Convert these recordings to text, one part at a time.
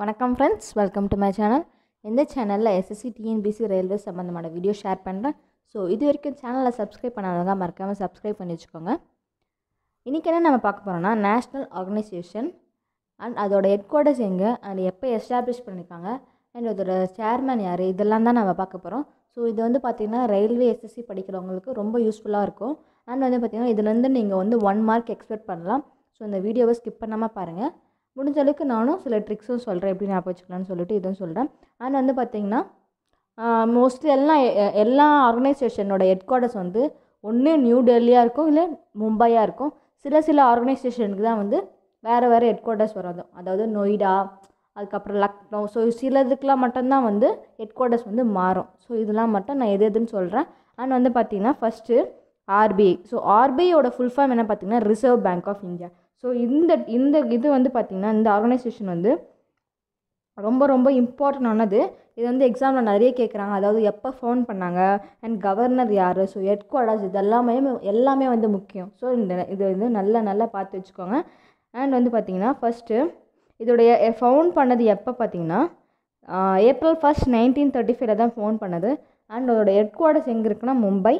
வணக்கம் friends welcome to my channel இந்த சேனலில் எஸ்எஸ்சி டிஎன்பிசி ரயில்வே சம்மந்தமான வீடியோ ஷேர் பண்ணுறேன் ஸோ இது வரைக்கும் சேனலில் சப்ஸ்கிரைப் பண்ணாதவங்க மறக்காமல் சப்ஸ்கிரைப் பண்ணி வச்சுக்கோங்க இன்றைக்கி என்ன நம்ம பார்க்க போகிறோம்னா நேஷ்னல் ஆர்கனைசேஷன் அண்ட் அதோட ஹெட் குவார்ட்டர்ஸ் எங்கே அண்ட் எப்போ எஸ்டாப்ளிஷ் பண்ணியிருக்காங்க அண்ட் அதோட சேர்மேன் யார் இதெல்லாம் தான் நம்ம பார்க்க போகிறோம் ஸோ இது வந்து பார்த்திங்கன்னா ரயில்வே எஸ்எஸ்சி படிக்கிறவங்களுக்கு ரொம்ப யூஸ்ஃபுல்லாக இருக்கும் அண்ட் வந்து பார்த்திங்கன்னா இதுலேருந்து நீங்கள் வந்து ஒன் மார்க் எக்ஸ்பெக்ட் பண்ணலாம் ஸோ இந்த வீடியோவை ஸ்கிப் பண்ணாமல் பாருங்கள் முடிஞ்ச அளவுக்கு நானும் சில ட்ரிக்ஸும் சொல்கிறேன் எப்படி ஞாபகம் வச்சுக்கலாம்னு சொல்லிட்டு இதுவும் சொல்கிறேன் அண்ட் வந்து பார்த்திங்கன்னா மோஸ்ட்லி எல்லாம் எல்லா ஆர்கனைசேஷனோட ஹெட் குவார்ட்டர்ஸ் வந்து ஒன்று நியூ டெல்லியாக இருக்கும் இல்லை மும்பையாக இருக்கும் சில சில ஆர்கனைசேஷனுக்கு தான் வந்து வேறு வேறு ஹெட் குவார்ட்டர்ஸ் வரும் அதாவது நொய்டா அதுக்கப்புறம் லக்னோ ஸோ சிலதுக்கெலாம் மட்டும்தான் வந்து ஹெட் குவார்ட்டர்ஸ் வந்து மாறும் ஸோ இதெல்லாம் மட்டும் நான் எது எதுன்னு சொல்கிறேன் அண்ட் வந்து பார்த்திங்கன்னா ஃபஸ்ட்டு ஆர்பிஐ ஸோ ஆர்பிஐயோட ஃபுல் ஃபார்ம் என்ன பார்த்திங்கன்னா Reserve Bank of India so இந்த இந்த இது வந்து பார்த்திங்கன்னா இந்த ஆர்கனைசேஷன் வந்து ரொம்ப ரொம்ப இம்பார்ட்டண்டானது இது வந்து எக்ஸாமில் நிறைய கேட்குறாங்க அதாவது எப்போ ஃபோன் பண்ணாங்க அண்ட் கவர்னர் யார் ஸோ ஹெட் குவார்டர்ஸ் இது எல்லாமே எல்லாமே வந்து முக்கியம் ஸோ இந்த இது வந்து நல்லா நல்லா பார்த்து வச்சுக்கோங்க அண்ட் வந்து பார்த்திங்கன்னா ஃபஸ்ட்டு இதோடைய ஃபோன் eh, பண்ணது எப்போ பார்த்திங்கன்னா ஏப்ரல் ஃபஸ்ட் நைன்டீன் தேர்ட்டி ஃபைவ்ல தான் ஃபோன் பண்ணது அண்ட் அதோட ஹெட் குவார்டர்ஸ் எங்கே இருக்குன்னா மும்பை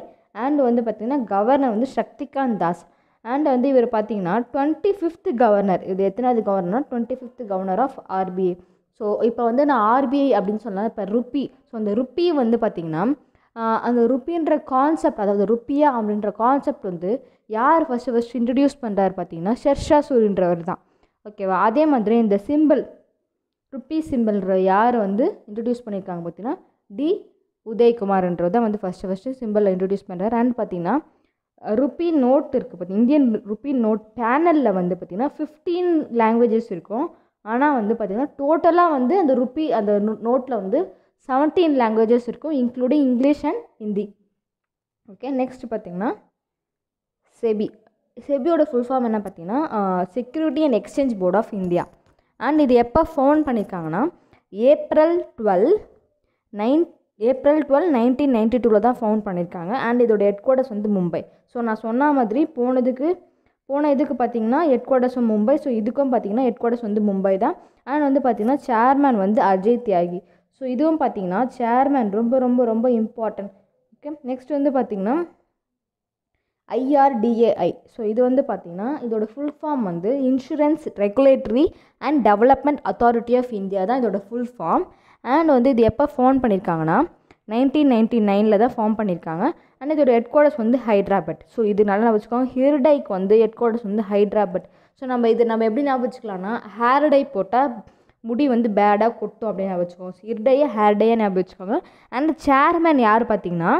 அண்ட் வந்து பார்த்திங்கன்னா கவர்னர் வந்து சக்திகாந்த் தாஸ் அண்ட் வந்து இவர் பார்த்தீங்கன்னா டுவெண்ட்டி ஃபிஃப்த் கவர்னர் இது எத்தனாவது கவர்னர்னா twenty fifth governor of RBI so இப்போ வந்து நான் ஆர்பிஐ அப்படின்னு சொன்னால் இப்போ ருப்பி ஸோ அந்த ருப்பி வந்து பார்த்திங்கன்னா அந்த ருப்பின்ற கான்செப்ட் அதாவது ருப்பியா அப்படின்ற கான்செப்ட் வந்து யார் ஃபஸ்ட்டு ஃபஸ்ட் இன்ட்ரடியூஸ் பண்ணுறாரு பார்த்தீங்கன்னா ஷெர்ஷா சூரியன்றவர் தான் ஓகேவா அதே மாதிரி இந்த சிம்பிள் ருப்பி சிம்பிள்ன்ற யார் வந்து இன்ட்ரடியூஸ் பண்ணியிருக்காங்க பார்த்தீங்கன்னா டி உதயகுமார்ன்றவர் தான் வந்து ஃபஸ்ட்டு ஃபஸ்ட்டு சிம்பிளில் இன்ட்ரடியூஸ் பண்ணுறாரு அண்ட் பார்த்தீங்கன்னா ருப்பி நோட் இருக்குது பார்த்தீங்கன்னா இந்தியன் ருப்பி நோட் பேனலில் வந்து பார்த்திங்கன்னா ஃபிஃப்டீன் லாங்குவேஜஸ் இருக்கும் ஆனால் வந்து பார்த்திங்கன்னா டோட்டலாக வந்து அந்த ருப்பி அந்த நோட்டில் வந்து செவன்டீன் லாங்குவேஜஸ் இருக்கும் including English and Hindi okay next பார்த்திங்கன்னா செபி செபியோட ஃபுல் ஃபார்ம் என்ன பார்த்திங்கன்னா security and exchange board of India and இது எப்போ ஃபோன் பண்ணியிருக்காங்கன்னா April twelve nine April twelve nineteen ninety டூவில் தான் ஃபவுண்ட் பண்ணியிருக்காங்க அண்ட் இதோட ஹெட் குவார்டர்ஸ் வந்து மும்பை ஸோ நான் சொன்ன மாதிரி போனதுக்கு போன இதுக்கு பார்த்தீங்கன்னா ஹெட் குவார்ட்டர்ஸும் மும்பை ஸோ இதுக்கும் பார்த்தீங்கன்னா ஹெட் வந்து மும்பை தான் அண்ட் வந்து பார்த்திங்கன்னா சேர்மேன் வந்து அஜய் தியாகி ஸோ இதுவும் பார்த்திங்கன்னா சேர்மேன் ரொம்ப ரொம்ப ரொம்ப இம்பார்ட்டன்ட் ஓகே நெக்ஸ்ட் வந்து பார்த்திங்கன்னா ஐஆர்டிஏஐ ஸோ இது வந்து பார்த்திங்கன்னா இதோட ஃபுல் ஃபார்ம் வந்து insurance regulatory and development authority of India தான் இதோட ஃபுல் ஃபார்ம் அண்ட் வந்து இது எப்போ ஃபோன் பண்ணியிருக்காங்கன்னா நைன்டீன் நைன்டி நைனில் தான் ஃபார்ம் பண்ணியிருக்காங்க அண்ட் இதோட ஹெட் குவார்டர்ஸ் வந்து ஹைட்ராபட் ஸோ இது நான் வச்சுக்கோங்க ஹிர்டைக்கு வந்து ஹெட் குவார்டர்ஸ் வந்து ஹைட்ராபட் ஸோ நம்ம இது நம்ம எப்படி ஞாபகம் வச்சுக்கலாம்னா ஹேர் டை போட்டால் முடி வந்து பேடாக கொட்டும் அப்படின்னு வச்சுக்கோங்க ஹிர்டையை ஹேர்டையாக ஞாபகம் வச்சுக்கோங்க அண்ட் சேர்மேன் யார் பார்த்தீங்கன்னா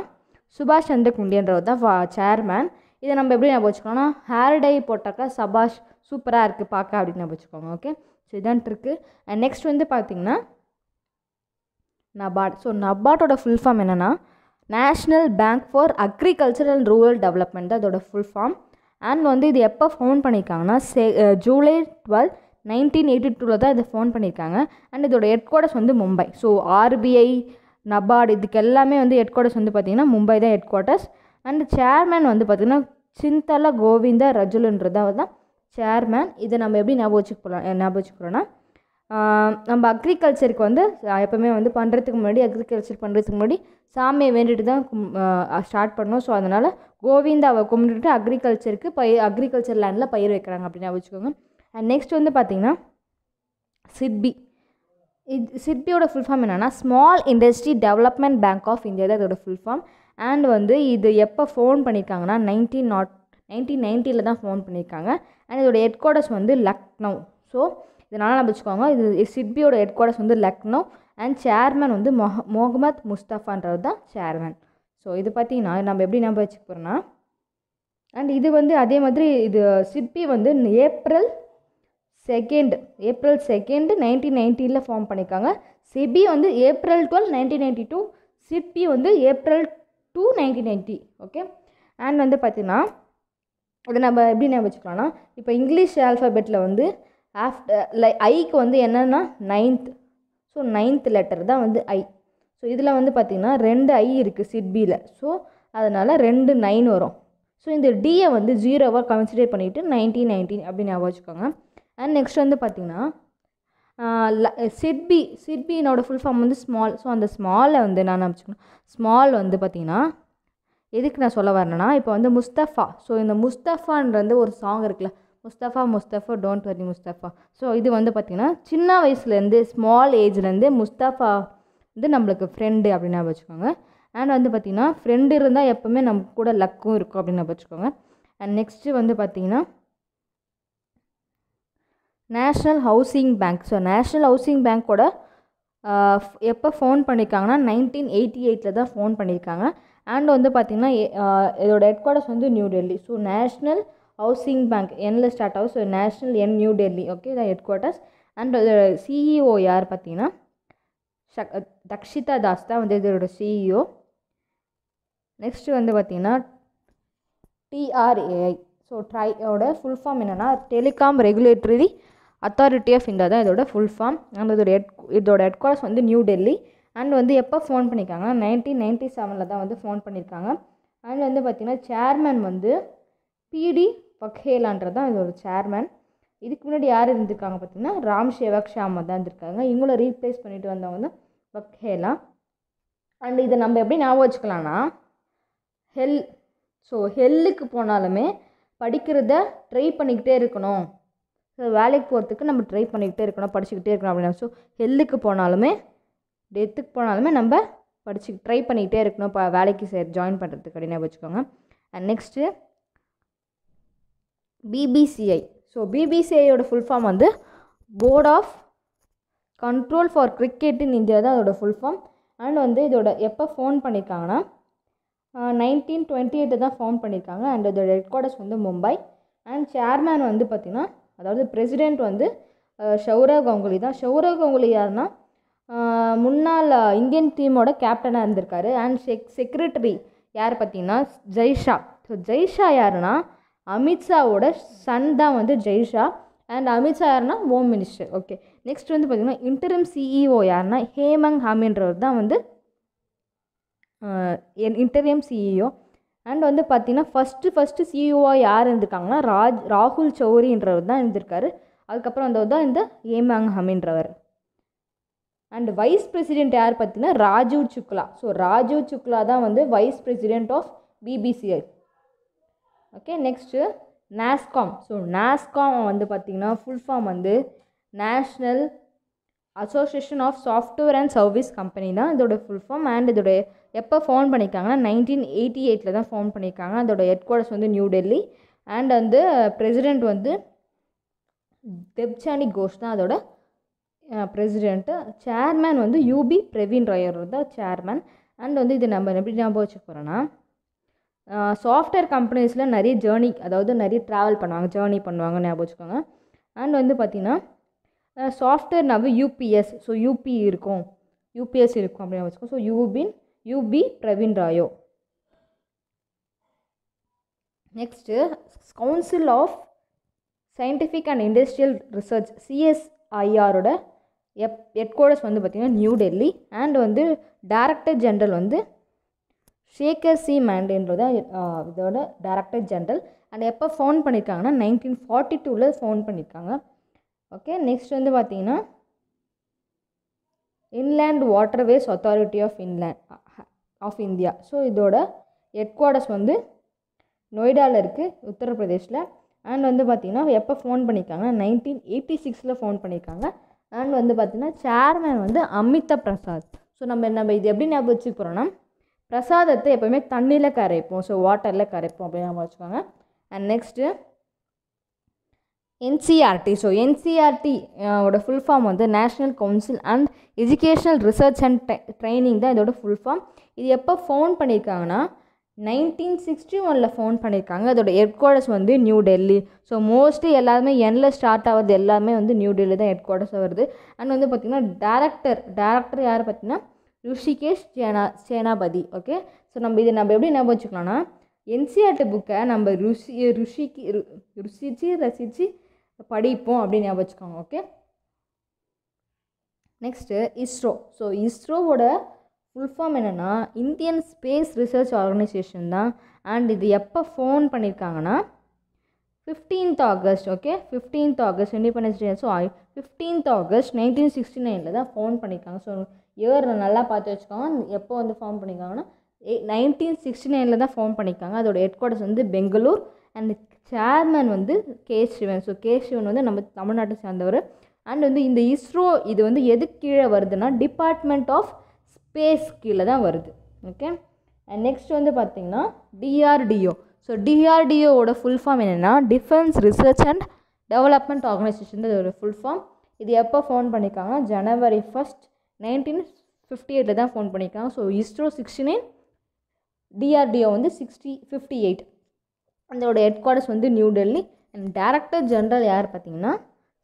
சுபாஷ் சந்திர குண்டியன்றவர் தான் சேர்மேன் இதை நம்ம எப்படி ஞாபகம் வச்சுக்கோன்னா ஹேர் டை போட்டாக்கா சபாஷ் சூப்பராக இருக்குது பார்க்க அப்படின்னு ஞாபகம் வச்சுக்கோங்க ஓகே ஸோ இதான் இருக்குது அண்ட் நெக்ஸ்ட் வந்து பார்த்திங்கன்னா நபார்ட் ஸோ நபார்டோட ஃபுல் ஃபார்ம் என்னென்னா national bank for agriculture and rural development அதோட ஃபுல் ஃபார்ம் அண்ட் வந்து இது எப்போ ஃபோன் பண்ணியிருக்காங்கன்னா say July twelve nineteen eighty டூவில் தான் இதை ஃபோன் பண்ணியிருக்காங்க அண்ட் இதோட ஹெட் குவார்டர்ஸ் வந்து மும்பை ஸோ ஆர்பிஐ நபார்டு இதுக்கு எல்லாமே வந்து ஹெட் குவார்டர்ஸ் வந்து பார்த்திங்கன்னா மும்பை தான் ஹெட் குவார்ட்டர்ஸ் அண்ட் சேர்மேன் வந்து பார்த்திங்கன்னா சிந்தல கோவிந்தா ரஜுலுன்றது தான் சேர்மேன் இதை நம்ம எப்படி ஞாபகம் வச்சுக்க போகலாம் ஞாபகம் வச்சுக்கிறோன்னா நம்ம அக்ரிகல்ச்சருக்கு வந்து எப்போவுமே வந்து பண்ணுறதுக்கு முன்னாடி அக்ரிகல்ச்சர் பண்ணுறதுக்கு முன்னாடி சாமியை வேண்டிட்டு தான் கும் ஸ்டார்ட் பண்ணோம் ஸோ அதனால் கோவிந்தாவை கும்பிட்டுட்டு அக்ரிகல்ச்சருக்கு பயிர் அக்ரிகல்ச்சர் லேண்டில் பயிர் வைக்கிறாங்க அப்படின்னு வச்சுக்கோங்க அண்ட் நெக்ஸ்ட் வந்து பார்த்திங்கன்னா சிட்பி இது சிட்பியோட ஃபுல் ஃபார்ம் என்னென்னா small industry development bank of India தான் இதோட ஃபுல் ஃபார்ம் அண்ட் வந்து இது எப்போ ஃபோன் பண்ணியிருக்காங்கன்னா நைன்டீன் நாட் நைன்டீன் நைன்ட்டியில் தான் ஃபோன் பண்ணியிருக்காங்க அண்ட் இதோட ஹெட் குவார்டர்ஸ் வந்து லக்னோ ஸோ இதனால் நம்ம வச்சுக்கோங்க இது சிட்பியோட ஹெட் குவார்டர்ஸ் வந்து லக்னோ அண்ட் சேர்மேன் வந்து மொஹ மொஹமத் முஸ்தஃபான்றது தான் சேர்மேன் ஸோ இது பார்த்தீங்கன்னா நம்ம எப்படி நம்ம வச்சுக்க போகிறோம்னா அண்ட் இது வந்து அதே மாதிரி இது சிப்பி வந்து April second April second nineteen நைன்ட்டியில் ஃபார்ம் பண்ணியிருக்காங்க சிபி வந்து April twelve nineteen ninety two SEBI வந்து April two nineteen ninety okay and வந்து பார்த்திங்கன்னா இதை நம்ம எப்படி நான் வச்சுக்கலாம்னா இப்போ இங்கிலீஷ் ஆல்ஃபாபெட்டில் வந்து ஆஃப்டர் லை ஐக்கு வந்து என்னென்னா நைன்த் ஸோ நைன்த் லெட்டர் தான் வந்து ஐ ஸோ இதில் வந்து பார்த்திங்கன்னா ரெண்டு ஐ இருக்குது சிட்பியில் ஸோ அதனால் ரெண்டு நைன் வரும் ஸோ இந்த டியை வந்து ஜீரோவாக கன்சிடர் பண்ணிவிட்டு நைன்டீன் நைன்டீன் அப்படின்னு வச்சுக்கோங்க அண்ட் நெக்ஸ்ட் வந்து பார்த்திங்கன்னா சிட்பி சிட்பியினோட ஃபுல் ஃபார்ம் வந்து ஸ்மால் ஸோ அந்த ஸ்மாலை வந்து நான் வச்சுக்கணும் ஸ்மால் வந்து பார்த்திங்கன்னா எதுக்கு நான் சொல்ல வரேன்னா இப்போ வந்து முஸ்தஃபா ஸோ இந்த முஸ்தஃபான்றது ஒரு சாங் இருக்குல்ல Mustafa Mustafa don't worry Mustafa so இது வந்து பார்த்திங்கன்னா சின்ன வயசுலேருந்து ஸ்மால் ஏஜ்லேருந்து முஸ்தஃபா வந்து நம்மளுக்கு ஃப்ரெண்டு அப்படின்னா வச்சுக்கோங்க அண்ட் வந்து பார்த்திங்கன்னா ஃப்ரெண்டு இருந்தால் எப்போவுமே நம்ம கூட லக்கும் இருக்கும் அப்படின்னு வச்சுக்கோங்க அண்ட் நெக்ஸ்ட்டு வந்து பார்த்திங்கன்னா national housing bank so national housing பேங்க்கோட எப்போ ஃபோன் பண்ணியிருக்காங்கன்னா நைன்டீன் எயிட்டி எயிட்டில் தான் ஃபோன் பண்ணியிருக்காங்க அண்ட் வந்து பார்த்திங்கன்னா இதோட ஹெட் குவார்ட்டர்ஸ் வந்து new Delhi so national housing bank என்ல start house national national N New Delhi okay இதான் ஹெட் குவார்ட்டர்ஸ் அண்ட் சிஇஓ யார் பார்த்தீங்கன்னா தக்ஷிதா தாஸ் தான் வந்து இதோட சிஇஓ நெக்ஸ்ட்டு e வந்து பார்த்திங்கன்னா டிஆர்ஏஐ ஸோ ட்ரையோட ஃபுல் ஃபார்ம் என்னென்னா telecom regulatory authority of India தான் இதோட ஃபுல் ஃபார்ம் அண்ட் இதோட ஹெட் இதோட ஹெட் குவார்ட்டர்ஸ் வந்து நியூ டெல்லி அண்ட் வந்து எப்போ ஃபோன் பண்ணியிருக்காங்க நைன்டீன் நைன்ட்டி செவனில் தான் வந்து ஃபோன் பண்ணியிருக்காங்க அண்ட் வந்து பார்த்திங்கன்னா சேர்மேன் வந்து பிடி பக்ஹேலான்றது தான் இதோட சேர்மேன் இதுக்கு முன்னாடி யார் இருந்திருக்காங்க பார்த்தீங்கன்னா ராம் சேவக் ஷாமா தான் இருந்திருக்காங்க இவங்கள ரீப்ளேஸ் பண்ணிட்டு வந்தவங்க தான் பக்ஹேலா அண்ட் இதை நம்ம எப்படி ஞாபகம் வச்சுக்கலாம்னா ஹெல் ஸோ ஹெல்லுக்கு போனாலுமே படிக்கிறத ட்ரை பண்ணிக்கிட்டே இருக்கணும் ஸோ வேலைக்கு போகிறதுக்கு நம்ம ட்ரை பண்ணிக்கிட்டே இருக்கணும் படிச்சுக்கிட்டே இருக்கணும் அப்படின்னா ஸோ ஹெல்லுக்கு போனாலுமே டெத்துக்கு போனாலுமே நம்ம படிச்சு ட்ரை பண்ணிக்கிட்டே இருக்கணும் இப்போ வேலைக்கு சே ஜாயின் பண்ணுறதுக்கு அப்படின்னா வச்சுக்கோங்க அண்ட் நெக்ஸ்ட்டு பிபிசிஐ ஸோ பிபிசிஐயோட ஃபுல் ஃபார்ம் வந்து board of control for cricket in India தான் அதோட ஃபுல் ஃபார்ம் அண்ட் வந்து இதோட எப்போ ஃபோன் பண்ணியிருக்காங்கன்னா நைன்டீன் டுவெண்ட்டி எயிட்டு தான் ஃபார்ம் பண்ணியிருக்காங்க அண்ட் இதோட ஹெட் குவார்டர்ஸ் வந்து மும்பை அண்ட் சேர்மேன் வந்து பார்த்திங்கன்னா அதாவது பிரசிடெண்ட் வந்து ஷௌரவ் கங்குலி தான் ஷௌரவ் கங்குலி யாருன்னா முன்னாள் இந்தியன் டீமோட கேப்டனாக இருந்திருக்காரு அண்ட் செக் செக்ரட்டரி யார் பார்த்தீங்கன்னா ஜெய்ஷா ஸோ ஜெய்ஷா யாருன்னா அமித்ஷாவோட சன் தான் வந்து ஜெய்ஷா அண்ட் அமித்ஷா யாருன்னா ஹோம் மினிஸ்டர் ஓகே நெக்ஸ்ட் வந்து பார்த்தீங்கன்னா இன்டரிம் சிஇஓ e யாருன்னா ஹேமங் ஹாமின்றவர் தான் வந்து என் இன்டரியம் சிஇஓ அண்ட் வந்து பார்த்திங்கன்னா ஃபஸ்ட்டு ஃபஸ்ட்டு சிஇஓவாக e யார் இருந்திருக்காங்கன்னா ராஜ் ராகுல் சௌரின்றவர் தான் இருந்திருக்காரு அதுக்கப்புறம் வந்தவர் தான் இந்த ஹேமங் ஹமின்றவர் அண்ட் வைஸ் பிரசிடென்ட் யார் பார்த்தீங்கன்னா ராஜீவ் சுக்லா ஸோ ராஜீவ் சுக்லா தான் வந்து vice president of BCCI okay next NASSCOM so NASSCOM வந்து பார்த்திங்கன்னா ஃபுல் ஃபார்ம் வந்து national association of software and service company தான் இதோட ஃபுல் ஃபார்ம் அண்ட் இதோடைய எப்போ ஃபோன் பண்ணியிருக்காங்கன்னா நைன்டீன் எயிட்டி எயிட்டில் தான் ஃபோன் பண்ணியிருக்காங்க அதோடய ஹெட் குவார்டர்ஸ் வந்து நியூ டெல்லி அண்ட் வந்து பிரசிடெண்ட் வந்து தெப்சானி கோஷ் தான் அதோட பிரசிடெண்ட்டு சேர்மேன் வந்து யூபி பிரவீன் ராயர் தான் சேர்மேன் அண்ட் வந்து இது நம்ம எப்படி ஞாபகம் வச்சுக்க போகிறோன்னா சாஃப்ட்வேர் கம்பெனிஸில் நிறைய ஜேர்னி அதாவது நிறைய ட்ராவல் பண்ணுவாங்க ஜேர்னி பண்ணுவாங்க ஞாபகம் வச்சுக்கோங்க அண்ட் வந்து பார்த்திங்கன்னா சாஃப்ட்வேர் சாஃப்ட்வேர்னாவே யூபிஎஸ் ஸோ யூபி இருக்கும் யூபிஎஸ் இருக்கும் அப்படின்னு வச்சுக்கோங்க ஸோ யூபின் யூபி பிரவீன் ராயோ next council of scientific and industrial research சிஎஸ்ஐஆரோட எப் ஹெட் குவார்டர்ஸ் வந்து பார்த்திங்கன்னா நியூ டெல்லி அண்ட் வந்து டைரக்டர் ஜென்ரல் வந்து ஷேகர் சி மேண்ட் என்பது இதோட டைரக்டர் ஜென்ரல் அண்ட் எப்போ ஃபோன் பண்ணியிருக்காங்கன்னா நைன்டீன் ஃபார்ட்டி டூவில் ஃபோன் பண்ணியிருக்காங்க ஓகே நெக்ஸ்ட் வந்து பார்த்தீங்கன்னா inland waterways authority of inland of India so இதோட ஹெட் குவார்டர்ஸ் வந்து நொய்டாவில் இருக்குது உத்தரப்பிரதேஷில் அண்ட் வந்து பார்த்திங்கன்னா எப்போ ஃபோன் பண்ணியிருக்காங்க நைன்டீன் எயிட்டி சிக்ஸில் ஃபோன் பண்ணியிருக்காங்க அண்ட் வந்து பார்த்திங்கன்னா சேர்மேன் வந்து அமிதா பிரசாத் ஸோ நம்ம நம்ம இது எப்படி ஞாபகம் வச்சுக்க போகிறோன்னா பிரசாதத்தை எப்போவுமே தண்ணியில் கரைப்போம் ஸோ வாட்டரில் கரைப்போம் அப்படின்னு நம்ம வச்சுக்கோங்க and next NCRT so NCRT ஓட ஃபுல் ஃபார்ம் வந்து national council and educational research and training தான் இதோட ஃபுல் ஃபார்ம் இது எப்போ ஃபோன் பண்ணியிருக்காங்கன்னா நைன்டீன் சிக்ஸ்டி ஒனில் ஃபோன் பண்ணியிருக்காங்க அதோட ஹெட் குவார்டர்ஸ் வந்து நியூ டெல்லி ஸோ மோஸ்ட்லி எல்லாருமே எண்ணில் ஸ்டார்ட் ஆகுது எல்லாமே வந்து நியூ டெல்லி தான் ஹெட் வருது அண்ட் வந்து பார்த்திங்கன்னா டேரக்டர் டேரக்டர் யார் பார்த்திங்கன்னா ருஷிகேஷ் சேனா சேனாபதி ஓகே ஸோ நம்ம இதை நம்ம எப்படி ஞாபகம் வச்சுக்கலாம்னா என்சிஆர்டி புக்கை நம்ம ருஷி ருஷிக்கு ருசித்து ரசித்து படிப்போம் அப்படின்னு ஞாபகம் வச்சுக்கோங்க ஓகே நெக்ஸ்ட்டு இஸ்ரோ ஸோ இஸ்ரோவோட ஃபுல் ஃபார்ம் என்னென்னா இந்தியன் ஸ்பேஸ் ரிசர்ச் ஆர்கனைசேஷன் தான் அண்ட் இது எப்போ ஃபோன் பண்ணியிருக்காங்கன்னா fifteenth August okay fifteenth August independence day so fifteenth August nineteen sixty நைனில் தான் ஃபோன் பண்ணியிருக்காங்க ஸோ இயர் நல்லா பார்த்து வச்சுக்கோங்க எப்போ வந்து ஃபார்ம் பண்ணியிருக்காங்கன்னா நைன்டீன் சிக்ஸ்டி நைனில் தான் ஃபார்ம் பண்ணியிருக்காங்க அதோட ஹெட் குவார்ட்டர்ஸ் வந்து பெங்களூர் அண்ட் சேர்மேன் வந்து K Sivan so K Sivan வந்து நம்ம தமிழ்நாட்டை சேர்ந்தவர் அண்ட் வந்து இந்த இஸ்ரோ இது வந்து எது கீழே வருதுன்னா டிபார்ட்மெண்ட் ஆஃப் ஸ்பேஸ் கீழே தான் வருது ஓகே அண்ட் நெக்ஸ்ட் வந்து பார்த்திங்கன்னா டிஆர்டிஓ ஸோ டிஆர்டிஓவோட ஃபுல் ஃபார்ம் என்னென்னா defence research and development organisation இது ஒரு ஃபுல் ஃபார்ம் இது எப்போ ஃபோன் பண்ணியிருக்காங்கன்னா ஜனவரி ஃபஸ்ட் நைன்டீன் ஃபிஃப்டி எயிட்டில் தான் ஃபோன் பண்ணியிருக்காங்க so ISRO sixty nine DRDO வந்து சிக்ஸ்டி ஃபிஃப்டி எயிட் அதோடய ஹெட் குவார்டர்ஸ் வந்து new Delhi and director general யார் பார்த்தீங்கன்னா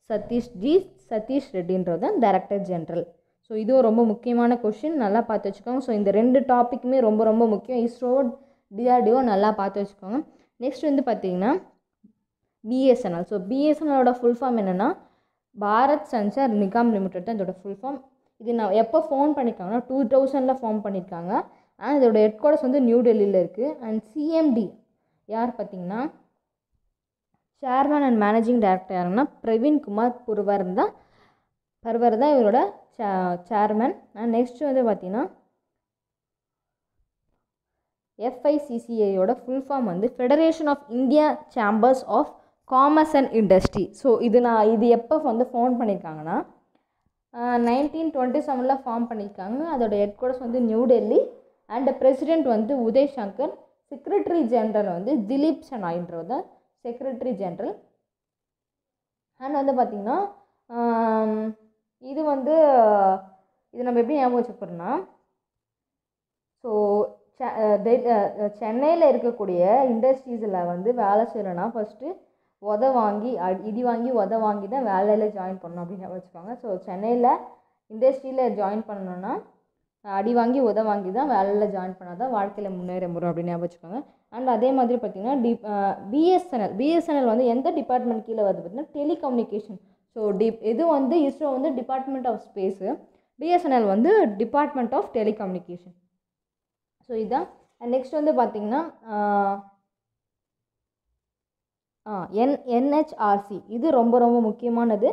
சதீஷ் ஜி சதீஷ் ரெட்டின்றது தான் டேரக்டர் ஜென்ரல் ஸோ இதுவும் ரொம்ப முக்கியமான கொஷின் நல்லா பார்த்து வச்சுக்கோங்க ஸோ இந்த ரெண்டு டாப்பிக்குமே ரொம்ப ரொம்ப முக்கியம் இஸ்ரோ டிஆர்டிஓ நல்லா பார்த்து வச்சுக்கோங்க நெக்ஸ்ட் வந்து பார்த்திங்கன்னா பிஎஸ்என்எல் ஸோ பிஎஸ்என்எலோட ஃபுல் ஃபார்ம் என்னென்னா பாரத் சஞ்சார் நிகாம் லிமிடெட் தான் இதோட ஃபுல் ஃபார்ம் இது நான் எப்போ ஃபோன் பண்ணியிருக்காங்கன்னா டூ தௌசண்டில் ஃபார்ம் பண்ணியிருக்காங்க அண்ட் இதோட ஹெட் குவார்டர்ஸ் வந்து நியூ டெல்லியில் இருக்குது அண்ட் சிஎம்டி யார் பார்த்தீங்கன்னா சேர்மேன் அண்ட் மேனேஜிங் டைரக்டர் யாருன்னா பிரவீன் குமார் புருவர் தான் பர்வர் தான் இவரோட சே சேர்மேன் அண்ட் நெக்ஸ்ட்டு வந்து பார்த்திங்கன்னா எஃப்ஐசிசிஐயோட ஃபுல் ஃபார்ம் வந்து federation of India chambers of commerce and industry so இது நான் இது எப்போ வந்து ஃபோன் பண்ணியிருக்காங்கன்னா நைன்டீன் டுவெண்ட்டி செவனில் ஃபார்ம் பண்ணியிருக்காங்க அதோட ஹெட் குவார்ட்டர்ஸ் வந்து நியூ டெல்லி அண்ட் பிரசிடெண்ட் வந்து உதய் சங்கர் செக்ரட்டரி ஜென்ரல் வந்து திலீப் சனாயின்றவர் தான் செக்ரட்டரி ஜென்ரல் அண்ட் வந்து பார்த்திங்கன்னா இது வந்து இது நம்ம எப்படி ஞாபகம் வச்சுக்கணும்னா ஸோ சென்னையில் இருக்கக்கூடிய இண்டஸ்ட்ரீஸில் வந்து வேலை செய்யணும்னா ஃபஸ்ட்டு உத வாங்கி இடி வாங்கி உத வாங்கி தான் வேலையில் ஜாயின் பண்ணணும் அப்படின்னு வச்சுக்கோங்க ஸோ சென்னையில் இண்டஸ்ட்ரியில் ஜாயின் பண்ணணுன்னா அடி வாங்கி உத வாங்கி தான் வேலையில் ஜாயின் பண்ணால் தான் வாழ்க்கையில் முன்னேற முடியும் அப்படின்னு வச்சுக்கோங்க அண்ட் அதே மாதிரி பார்த்திங்கன்னா டி பிஎஸ்என்எல் பிஎஸ்என்எல் வந்து எந்த டிபார்ட்மெண்ட் கீழே வருது பார்த்தீங்கன்னா டெலிகம்யூனிகேஷன் ஸோ டி இது வந்து இஸ்ரோ வந்து டிபார்ட்மெண்ட் ஆஃப் ஸ்பேஸு பிஎஸ்என்எல் வந்து டிபார்ட்மெண்ட் ஆஃப் டெலிகம்யூனிகேஷன் ஸோ இதுதான் நெக்ஸ்ட் வந்து பார்த்திங்கன்னா ஆ என் என்ஹெச்ஆர்சி இது ரொம்ப ரொம்ப முக்கியமானது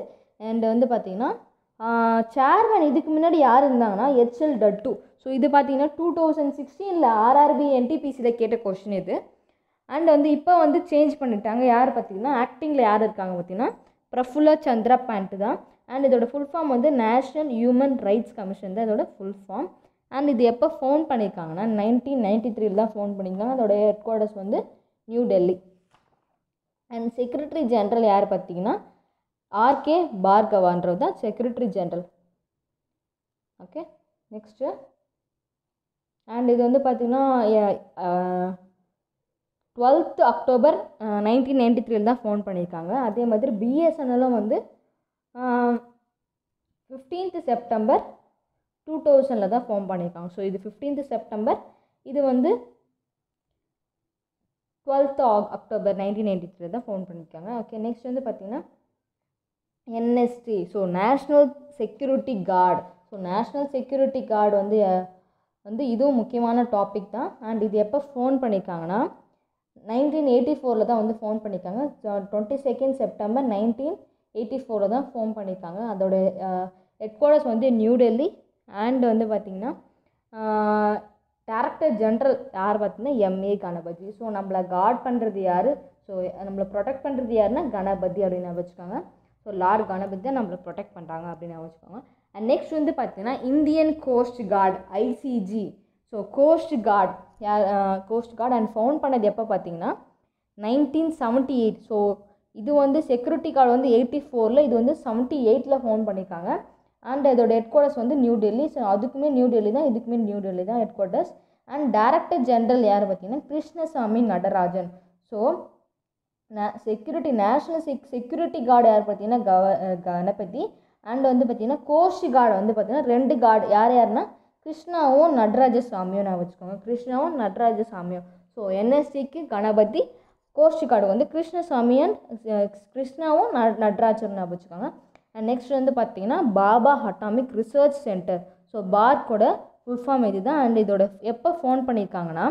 அண்டு வந்து பார்த்தீங்கன்னா சேர்மேன் இதுக்கு முன்னாடி யார் இருந்தாங்கன்னா ஹெச்எல் டட்டு ஸோ இது பார்த்தீங்கன்னா டூ தௌசண்ட் சிக்ஸ்டீனில் ஆர்ஆர்பி என்டிபிசியில் கேட்ட கொஷின் இது அண்ட் வந்து இப்போ வந்து சேஞ்ச் பண்ணிட்டாங்க யார் பார்த்தீங்கன்னா ஆக்டிங்கில் யார் இருக்காங்க பார்த்தீங்கன்னா பிரஃபுல்லா சந்திரா பேண்ட்டு தான் அண்ட் இதோட ஃபுல் ஃபார்ம் வந்து நேஷ்னல் ஹியூமன் ரைட்ஸ் கமிஷன் தான் இதோட ஃபுல் ஃபார்ம் அண்ட் இது எப்போ ஃபோன் பண்ணியிருக்காங்கன்னா நைன்டீன் நைன்டி த்ரீல தான் ஃபோன் பண்ணியிருக்காங்க அதோட ஹெட் குவார்ட்டர்ஸ் வந்து new Delhi and secretary general யார் பார்த்தீங்கன்னா ஆர்கே பார்கவான்றது தான் secretary general okay next and இது வந்து பார்த்திங்கன்னா டுவெல்த்து அக்டோபர் நைன்டீன் நைன்டி த்ரீல தான் ஃபோன் பண்ணியிருக்காங்க அதே மாதிரி பிஎஸ்என்எல்லும் வந்து ஃபிஃப்டீன்த் செப்டம்பர் டூ தௌசண்டில் தான் ஃபோன் பண்ணியிருக்காங்க ஸோ இது ஃபிஃப்டீன்த் செப்டம்பர் இது வந்து டுவெல்த் ஆக் அக்டோபர் நைன்டீன் நைன்டி த்ரீ தான் ஃபோன் பண்ணியிருக்காங்க ஓகே நெக்ஸ்ட் வந்து பார்த்தீங்கன்னா NSG so national security guard so national security guard வந்து வந்து இதுவும் முக்கியமான டாபிக் தான் அண்ட் இது எப்போ ஃபோன் பண்ணியிருக்காங்கன்னா நைன்டீன் எயிட்டி ஃபோரில் தான் வந்து ஃபோன் பண்ணியிருக்காங்க twenty second September nineteen eighty ஃபோரில் தான் ஃபோன் பண்ணியிருக்காங்க அதோடய ஹெட் uh, குவார்டர்ஸ் வந்து நியூ டெல்லி அண்ட் வந்து பார்த்திங்கன்னா uh, டேரக்டர் ஜென்ரல் யார் பார்த்தீங்கன்னா எம்ஏ கணபதி ஸோ நம்மளை கார்ட் பண்ணுறது யார் ஸோ நம்மளை ப்ரொடெக்ட் பண்ணுறது யாருன்னா கணபதி அப்படின்னு வச்சுக்கோங்க ஸோ லார்ட் கணபதி தான் நம்மளை ப்ரொடெக்ட் பண்ணுறாங்க அப்படின்னு வச்சுக்கோங்க அண்ட் நெக்ஸ்ட் வந்து பார்த்தீங்கன்னா Indian coast guard ICG so coast guard யார் கோஸ்ட் கார்டு அண்ட் ஃபவுண்ட் பண்ணது எப்போ பார்த்தீங்கன்னா நைன்டீன் செவன்ட்டி எயிட் ஸோ இது வந்து செக்யூரிட்டி கார்டு வந்து எயிட்டி ஃபோரில் இது வந்து செவன்ட்டி எயிட்டில் ஃபோன் பண்ணியிருக்காங்க அண்ட் இதோட ஹெட் குவார்ட்டர்ஸ் வந்து நியூ டெல்லி ஸோ அதுக்குமே நியூ டெல்லி தான் இதுக்குமே நியூ டெல்லி தான் headquarters and director general யார் பார்த்தீங்கன்னா Krishnaswamy Natarajan so security national sec security guard யார் பார்த்தீங்கன்னா கவ கணபதி அண்ட் வந்து பார்த்தீங்கன்னா கோஷி கார்டு வந்து பார்த்தீங்கன்னா ரெண்டு கார்டு யார் யாருன்னா கிருஷ்ணாவும் நடராஜ சாமியும் நான் வச்சுக்கோங்க கிருஷ்ணாவும் நடராஜ சாமியும் ஸோ என்எஸ்சிக்கு கணபதி கோஷ்டி கார்டு வந்து கிருஷ்ணசாமி அண்ட் கிருஷ்ணாவும் நட்ராஜன் நான் வச்சுக்கோங்க நெக்ஸ்ட் வந்து பார்த்தீங்கன்னா Bhabha atomic research centre so பார்க்கோட ஃபுல் ஃபார்ம் இது தான் அண்ட் இதோட எப்போ ஃபோன் பண்ணியிருக்காங்கன்னா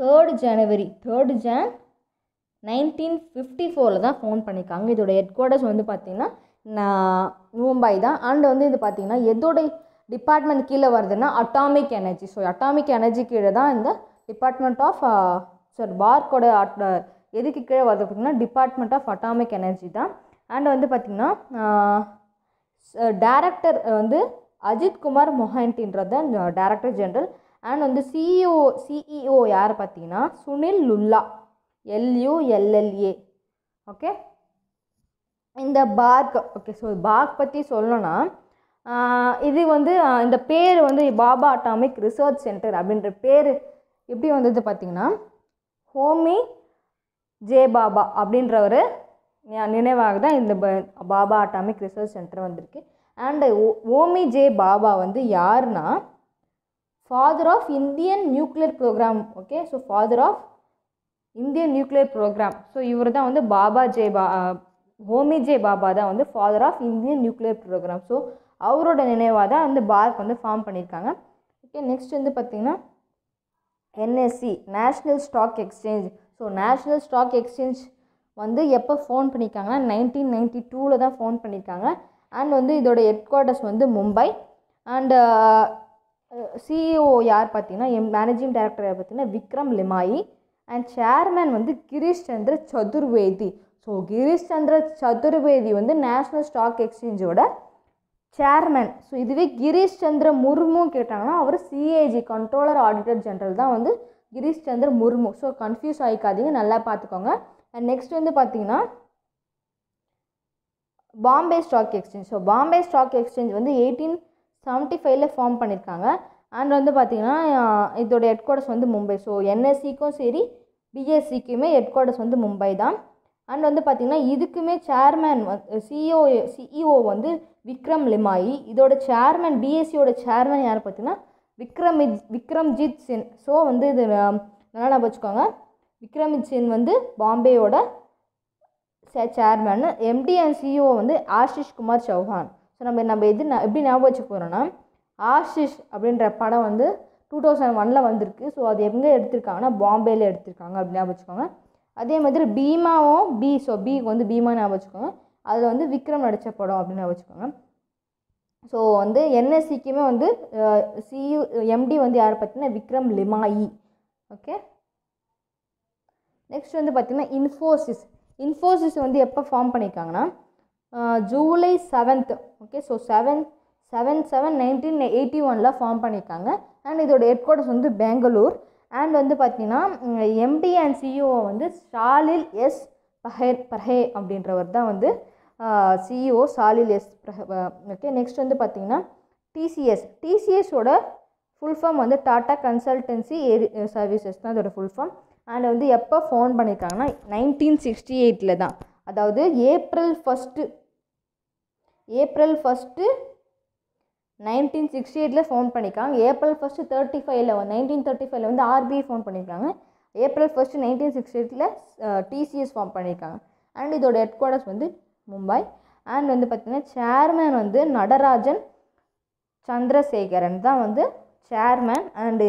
third January third Jan nineteen fifty ஃபோரில் தான் ஃபோன் பண்ணியிருக்காங்க இதோட ஹெட் குவார்டர்ஸ் வந்து பார்த்திங்கன்னா நான் மும்பை தான் அண்ட் வந்து இது பார்த்திங்கன்னா எதோட டிபார்ட்மெண்ட் கீழே வருதுன்னா atomic energy so atomic energy கீழே தான் இந்த டிபார்ட்மெண்ட் ஆஃப் சார் பார்க்கோட எதுக்கு கீழே வருது பார்த்திங்கன்னா டிபார்ட்மெண்ட் ஆஃப் அட்டாமிக் எனர்ஜி தான் அண்ட் வந்து பார்த்திங்கன்னா டேரக்டர் வந்து அஜித் குமார் தான் டேரக்டர் ஜென்ரல் அண்ட் வந்து சிஇஓ சிஇஓ e e யார் பார்த்தீங்கன்னா சுனில் லுல்லா எல்யூஎல்எல்ஏ ஓகே இந்த பார்க் ஓகே ஸோ பார்க் பற்றி சொல்லணும்னா இது வந்து இந்த பேர் வந்து பாபா அட்டாமிக் ரிசர்ச் சென்டர் அப்படின்ற பேர் எப்படி வந்தது பார்த்திங்கன்னா ஹோமி ஜே பாபா அப்படின்றவர் நினைவாக தான் இந்த பாபா அட்டாமிக் ரிசர்ச் சென்டர் வந்திருக்கு அண்டு ஓமி ஜே பாபா வந்து யார்னா father of Indian nuclear programme okay so father of Indian nuclear programme so இவர் தான் வந்து பாபா ஜே பா ஹோமி ஜே பாபா தான் வந்து father of Indian nuclear programme so அவரோட நினைவாக தான் வந்து பார்க் வந்து ஃபார்ம் பண்ணியிருக்காங்க ஓகே நெக்ஸ்ட் வந்து பார்த்திங்கன்னா NSE national stock exchange so national stock exchange வந்து எப்போ ஃபோன் பண்ணியிருக்காங்கன்னா நைன்டீன் நைன்டி டூவில் தான் ஃபோன் பண்ணியிருக்காங்க அண்ட் வந்து இதோட ஹெட் குவார்ட்டர்ஸ் வந்து மும்பை அண்டு சிஇஓ e யார் பார்த்தீங்கன்னா எம் மேனேஜிங் டைரக்டர் யார் பார்த்தீங்கன்னா விக்ரம் லிமாயி அண்ட் சேர்மேன் வந்து கிரீஷ் சந்திர சதுர்வேதி ஸோ கிரீஷ் சந்திர சதுர்வேதி வந்து நேஷ்னல் ஸ்டாக் எக்ஸ்சேஞ்சோட சேர்மேன் ஸோ இதுவே கிரீஷ் சந்திர முர்மு கேட்டாங்கன்னா அவர் சிஏஜி கண்ட்ரோலர் ஆடிட்டர் ஜென்ரல் தான் வந்து கிரீஷ் சந்திர முர்மு ஸோ கன்ஃபியூஸ் ஆகிக்காதீங்க நல்லா பார்த்துக்கோங்க அண்ட் நெக்ஸ்ட் வந்து பார்த்திங்கன்னா Bombay stock exchange so Bombay stock exchange வந்து எயிட்டீன் செவன்ட்டி ஃபைவ்ல ஃபார்ம் பண்ணியிருக்காங்க அண்ட் வந்து பார்த்திங்கன்னா இதோட ஹெட் குவார்ட்டர்ஸ் வந்து மும்பை ஸோ என்எஸ்சிக்கும் சரி பிஎஸ்சிக்குமே ஹெட் குவார்ட்டர்ஸ் வந்து மும்பை தான் அண்ட் வந்து பார்த்திங்கன்னா இதுக்குமே சேர்மேன் e e வந்து சிஇஓ சிஇஓ வந்து விக்ரம் லிமாயி இதோட சேர்மேன் பிஎஸ்சியோட சேர்மேன் யார் பார்த்திங்கன்னா விக்ரமித் விக்ரம்ஜித் சென் ஸோ வந்து இது நல்லா நான் வச்சுக்கோங்க விக்ரமிச்சின் வந்து பாம்பேயோட சேர்மேன் எம்டி அண்ட் சிஇஓ வந்து ஆஷிஷ் குமார் சௌஹான் ஸோ நம்ம நம்ம எது எப்படி ஞாபகம் வச்சு போகிறோன்னா ஆஷிஷ் அப்படின்ற படம் வந்து டூ தௌசண்ட் ஒனில் வந்திருக்கு ஸோ அது எங்கே எடுத்திருக்காங்கன்னா பாம்பேயில் எடுத்திருக்காங்க அப்படின்னு ஞாபகம் வச்சுக்கோங்க அதே மாதிரி பீமாவும் பி ஸோ பிக்கு வந்து பீமா ஞாபகம் வச்சுக்கோங்க அதில் வந்து விக்ரம் நடித்த படம் அப்படின்னு ஞாபகம் வச்சுக்கோங்க ஸோ வந்து என்எஸ்சிக்குமே வந்து சியு எம்டி e வந்து யார் பார்த்தீங்கன்னா விக்ரம் லிமாயி ஓகே நெக்ஸ்ட் வந்து பார்த்திங்கன்னா இன்ஃபோசிஸ் இன்ஃபோசிஸ் வந்து எப்போ ஃபார்ம் பண்ணியிருக்காங்கன்னா July seventh okay so seven seven seven nineteen eighty ஒனில் ஃபார்ம் பண்ணியிருக்காங்க அண்ட் இதோட ஹெட் குவார்ட்டர்ஸ் வந்து பெங்களூர் அண்ட் வந்து பார்த்திங்கன்னா எம்டி அண்ட் சிஇஓ e வந்து ஷாலில் எஸ் பஹே பஹே அப்படின்றவர் தான் வந்து CEO Salil S okay next வந்து பார்த்திங்கன்னா டிசிஎஸ் டிசிஎஸோட ஃபுல் ஃபார்ம் வந்து டாட்டா கன்சல்டன்சி ஏரி சர்வீசஸ் தான் அதோடய ஃபுல் ஃபார்ம் அண்ட் வந்து எப்போ ஃபோன் பண்ணியிருக்காங்கன்னா நைன்டீன் சிக்ஸ்டி எயிட்டில் தான் அதாவது April first April first nineteen sixty எயிட்டில் ஃபோன் பண்ணியிருக்காங்க ஏப்ரல் ஃபஸ்ட்டு தேர்ட்டி ஃபைவ்ல நைன்டீன் தேர்ட்டி ஃபைவ்ல வந்து ஆர்பிஐ ஃபோன் பண்ணியிருக்காங்க ஏப்ரல் ஃபஸ்ட்டு நைன்டீன் சிக்ஸ்டி எயிட்டில் டிசிஎஸ் ஃபார்ம் பண்ணியிருக்காங்க அண்ட் இதோட ஹெட் குவார்டர்ஸ் வந்து மும்பை அண்ட் வந்து பார்த்திங்கன்னா சேர்மேன் வந்து நடராஜன் சந்திரசேகரன் தான் வந்து சேர்மேன் அண்டு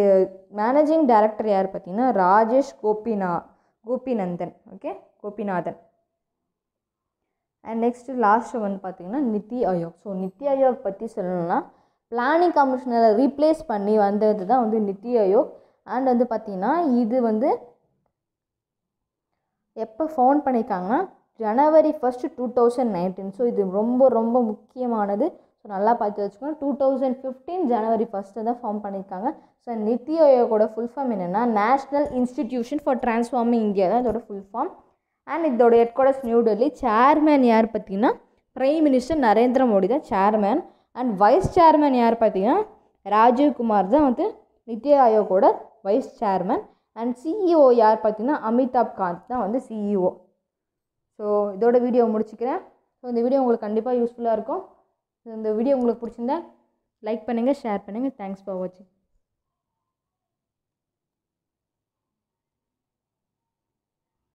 மேனேஜிங் டைரக்டர் யார் பார்த்தீங்கன்னா ராஜேஷ் கோபிநா Gopinandan okay Gopinathan and next last வந்து பார்த்திங்கன்னா நித்தி ஆயோக் ஸோ நித்தி ஆயோக் பற்றி சொல்லணும்னா பிளானிங் கமிஷனரை ரீப்ளேஸ் பண்ணி வந்தது தான் வந்து நித்தி ஆயோக் அண்ட் வந்து பார்த்திங்கன்னா இது வந்து எப்போ ஃபோன் பண்ணியிருக்காங்கன்னா January first two thousand nineteen so இது ரொம்ப ரொம்ப முக்கியமானது ஸோ நல்லா பார்த்து வச்சுக்கணும் two thousand fifteen January first தான் ஃபார்ம் பண்ணியிருக்காங்க ஸோ நித்தி ஆயோகோட ஃபுல் ஃபார்ம் என்னென்னா national institution for transforming India தான் இதோட ஃபுல் ஃபார்ம் அண்ட் இதோட headquarters new Delhi chairman யார் பார்த்தீங்கன்னா பிரைம் மினிஸ்டர் நரேந்திர மோடி தான் சேர்மேன் அண்ட் வைஸ் சேர்மேன் யார் பார்த்தீங்கன்னா ராஜீவ்குமார் தான் வந்து நித்தி ஆயோகோட வைஸ் சேர்மேன் அண்ட் சிஇஓ யார் பார்த்தீங்கன்னா அமிதாப் காந்த் தான் வந்து சிஇஓ ஸோ e இதோட வீடியோ முடிச்சுக்கிறேன் ஸோ இந்த வீடியோ உங்களுக்கு கண்டிப்பாக யூஸ்ஃபுல்லாக இருக்கும் இந்த வீடியோ உங்களுக்கு பிடிச்சிருந்தா லைக் பண்ணுங்கள் ஷேர் பண்ணுங்கள் தேங்க்ஸ் ஃபார் வாட்சிங்